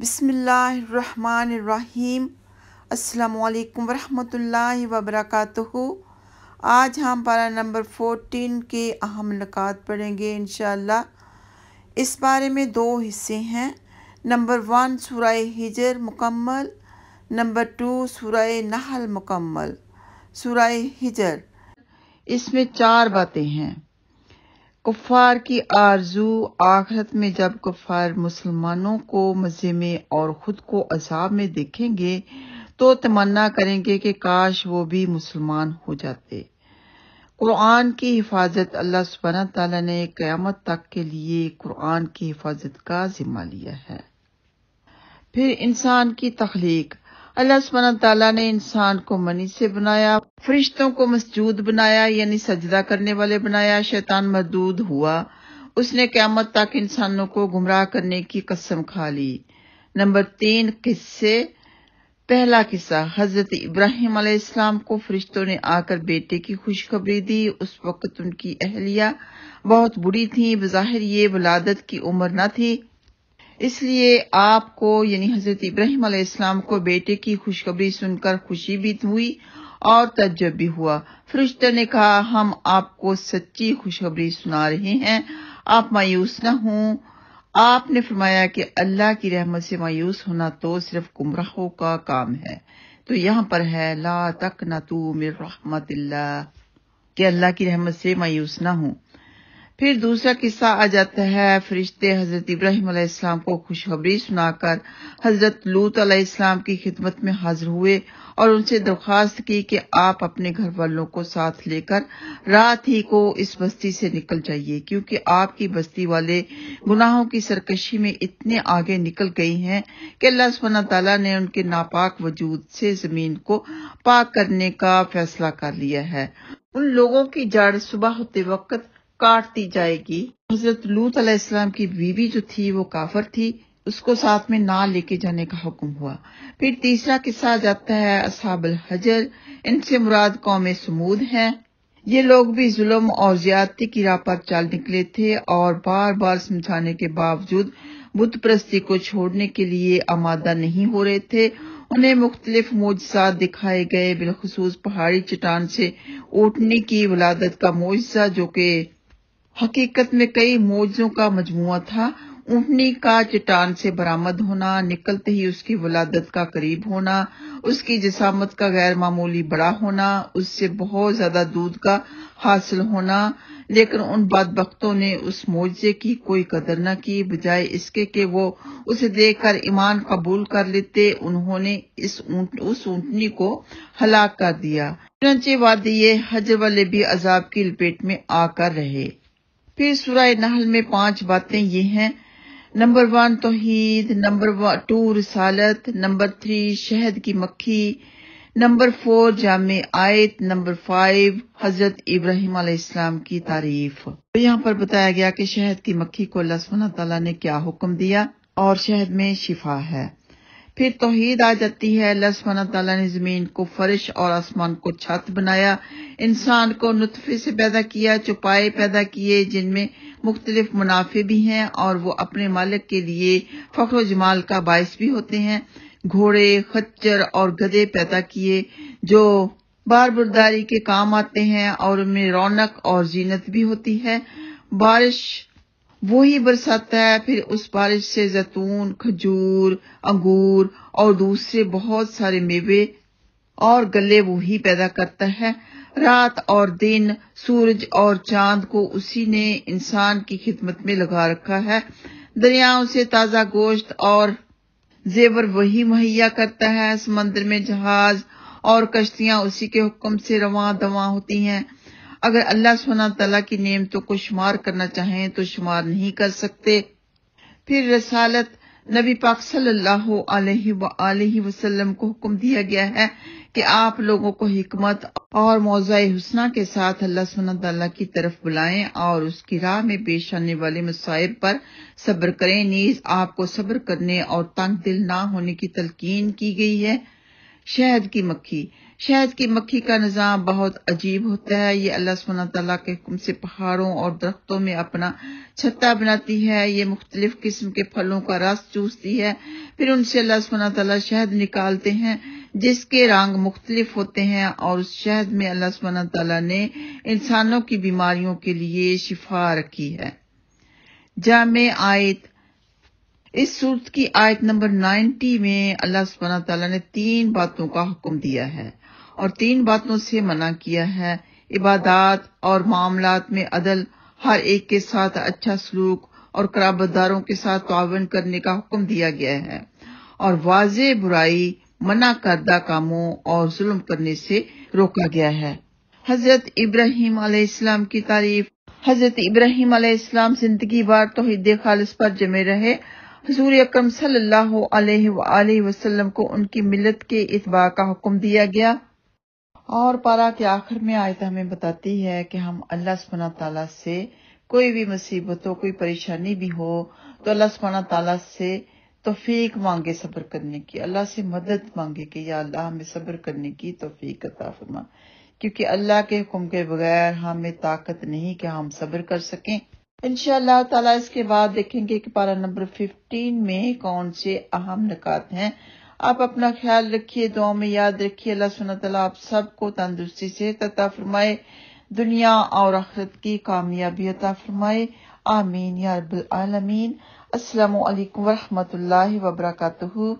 बसमीम् अल्लाम वरहमल वबरक आज हम पारा नंबर फ़ोटीन के अहम नक़ात पढ़ेंगे इन इस बारे में दो हिस्से हैं नंबर वन सूर्य हिजर मुकम्मल नंबर टू सूर्य नहल मुकम्मल सूर्य हिजर इसमें चार बातें हैं कुफार की आरजू आखिरत में जब कुफार मुसलमानों को मज़े में और खुद को अजाब में देखेंगे तो तमन्ना करेंगे कि काश वो भी मुसलमान हो जाते कुरान की हिफाजत अल्लाह सुबहाना तला ने क्यामत तक के लिए कुरान की हिफाजत का जिम्मा लिया है फिर इंसान की तख्लीक अल्लाह सुबन तला ने इंसान को मनी से बनाया फरिश्तों को मसजूद बनाया यानी सजदा करने वाले बनाया शैतान मरदूद हुआ उसने क्यामत तक इंसानों को गुमराह करने की कसम खा ली नंबर तीन किस्से पहला किस्सा हजरत इब्राहिम अलैहिस्सलाम को फरिश्तों ने आकर बेटे की खुशखबरी दी उस वक्त उनकी अहलिया बहुत बुरी थी बज़ाहिर ये वलादत की उम्र न थी इसलिए आपको यानी हजरत इब्राहिम अलैहिस्सलाम को बेटे की खुशखबरी सुनकर खुशी भी हुई और तजब भी हुआ फरिश्ते ने कहा हम आपको सच्ची खुशखबरी सुना रहे हैं आप मायूस न हो आपने फरमाया कि अल्लाह की रहमत से मायूस होना तो सिर्फ गुमराहों का काम है तो यहाँ पर है ला तक न तू मिर रहमत कि अल्लाह की रहमत से मायूस न हूँ फिर दूसरा किस्सा आ जाता है फरिश्ते हजरत इब्राहिम अलैहिस्सलाम को खुशखबरी सुनाकर हजरत लूत अलैहिस्सलाम की खिदमत में हाजिर हुए और उनसे दरख्वास्त की कि आप अपने घर वालों को साथ लेकर रात ही को इस बस्ती से निकल जाइए क्योंकि आपकी बस्ती वाले गुनाहों की सरकशी में इतने आगे निकल गई हैं कि अल्लाह सुबना तला ने उनके नापाक वजूद से जमीन को पाक करने का फैसला कर लिया है उन लोगों की जड़ सुबह होते वक्त काट दी जाएगी हजरत लूत अलैहिस्सलाम की बीवी जो थी वो काफर थी उसको साथ में ना लेके जाने का हुक्म हुआ फिर तीसरा किस्सा आ जाता है असहाबल हजर इनसे मुराद कौम समूद है ये लोग भी जुल्म और ज्यादती की राह पर चल निकले थे और बार बार समझाने के बावजूद बुद्ध प्रस्ती को छोड़ने के लिए आमादा नहीं हो रहे थे उन्हें मुख्तलिफ मोजात दिखाए गए बिलखसूस पहाड़ी चट्टान से उठने की वलादत का मुआजा जो कि हकीकत में कई मोजों का मजमु था ऊटनी का चट्टान से बरामद होना निकलते ही उसकी वलादत का करीब होना उसकी जसामत का गैर मामूली बड़ा होना उससे बहुत ज्यादा दूध का हासिल होना लेकिन उन बदबकतों ने उस मोजे की कोई कदर न की बजाय इसके कि वो उसे देखकर ईमान कबूल कर लेते उन्होंने इस उन्ट, उस ऊटनी को हलाक कर दिया चुनचे वादी हजर वाले भी अजाब की लपेट में आकर रहे फिर सुराय नहल में पांच बातें ये हैं नंबर वन तोहीद नंबर टू रसालत नंबर थ्री शहद की मक्खी नंबर फोर जाम आयत नंबर फाइव हजरत इब्राहिम इस्लाम की तारीफ तो यहाँ पर बताया गया कि शहद की मक्खी को अल्लाह तला ने क्या हुक्म दिया और शहद में शिफा है फिर तोहीद आ जाती है अल्लाह तला ने जमीन को फरिश और आसमान को छत बनाया इंसान को नुतफे से पैदा किया चुपाए पैदा किए जिनमें मुख्तलिफ मुनाफे भी हैं और वो अपने मालिक के लिए फख्र जमाल का बायस भी होते हैं घोड़े खच्चर और गधे पैदा किए जो बार बरदारी के काम आते हैं और उनमें रौनक और जीनत भी होती है बारिश वो ही बरसाता है फिर उस बारिश से जैतून खजूर अंगूर और दूसरे बहुत सारे मेवे और गले वो ही पैदा करता है रात और दिन सूरज और चांद को उसी ने इंसान की खिदमत में लगा रखा है दरियाओं से ताजा गोश्त और जेवर वही मुहैया करता है समंदर में जहाज और कश्तियां उसी के हुक्म से रवा दवा होती हैं अगर अल्लाह सुना तला की नियमतों को शुमार करना चाहें तो शुमार नहीं कर सकते फिर रसालत नबी पाक सल्लल्लाहु अलैहि वसल्लम को हुक्म दिया गया है कि आप लोगों को हमत और मौजा हुसना के साथ अल्लाह सुना तला की तरफ बुलाएं और उसकी राह में पेश आने वाले मसायब पर सब्र करें नीज आपको सब्र करने और तंग दिल न होने की तलकीन की गई है शहद की मक्खी शहद की मक्खी का निज़ाम बहुत अजीब होता है ये अल्लाह सुबहाना तला के हुक्म से पहाड़ों और दरख्तों में अपना छत्ता बनाती है ये मुख्तलिफ किस्म के फलों का रस चूसती है फिर उनसे अल्लाह सुबहाना तला शहद निकालते हैं जिसके रंग मुख्तलिफ होते हैं और उस शहद में अल्लाह सुबहाना तला ने इंसानों की बीमारियों के लिए शिफा रखी है जाम आयत इस सूरत की आयत नंबर 90 में अल्लाह सुबहाना तला ने तीन बातों का हुक्म दिया है और तीन बातों से मना किया है इबादत और मामला में अदल हर एक के साथ अच्छा सलूक और कराबतदारों के साथ तावन करने का हुक्म दिया गया है और वाज बुराई मना करदा कामों और जुल्म करने से रोका गया है हजरत इब्राहिम अलैहिस्सलाम की तारीफ हजरत इब्राहिम अलैहिस्सलाम जिंदगी बार तोहद खालिस पर जमे रहे हजूर अक्रम सल्लाम को उनकी मिलत के इतबा का हुक्म दिया गया और पारा के आखिर में आयत हमें बताती है कि हम अल्लाह सुबना तला से कोई भी मुसीबत हो कोई परेशानी भी हो तो अल्लाह सुबहाना तला से तोफीक मांगे सब्र करने की अल्लाह से मदद मांगे कि या अल्लाह हमें सब्र करने की तोफीक अता क्योंकि अल्लाह के हुक्म के बगैर हमें ताकत नहीं कि हम सब्र कर सकें इनशाला ताला इसके बाद देखेंगे कि पारा नंबर फिफ्टीन में कौन से अहम निकात हैं आप अपना ख्याल रखिए दुआ में याद रखिए अल्लाह सुना तला आप सबको तंदुरुस्ती से तता फरमाए दुनिया और आखरत की कामयाबी अता फरमाए आमीन या रबालमीन असलम वरहमत ला वबरकू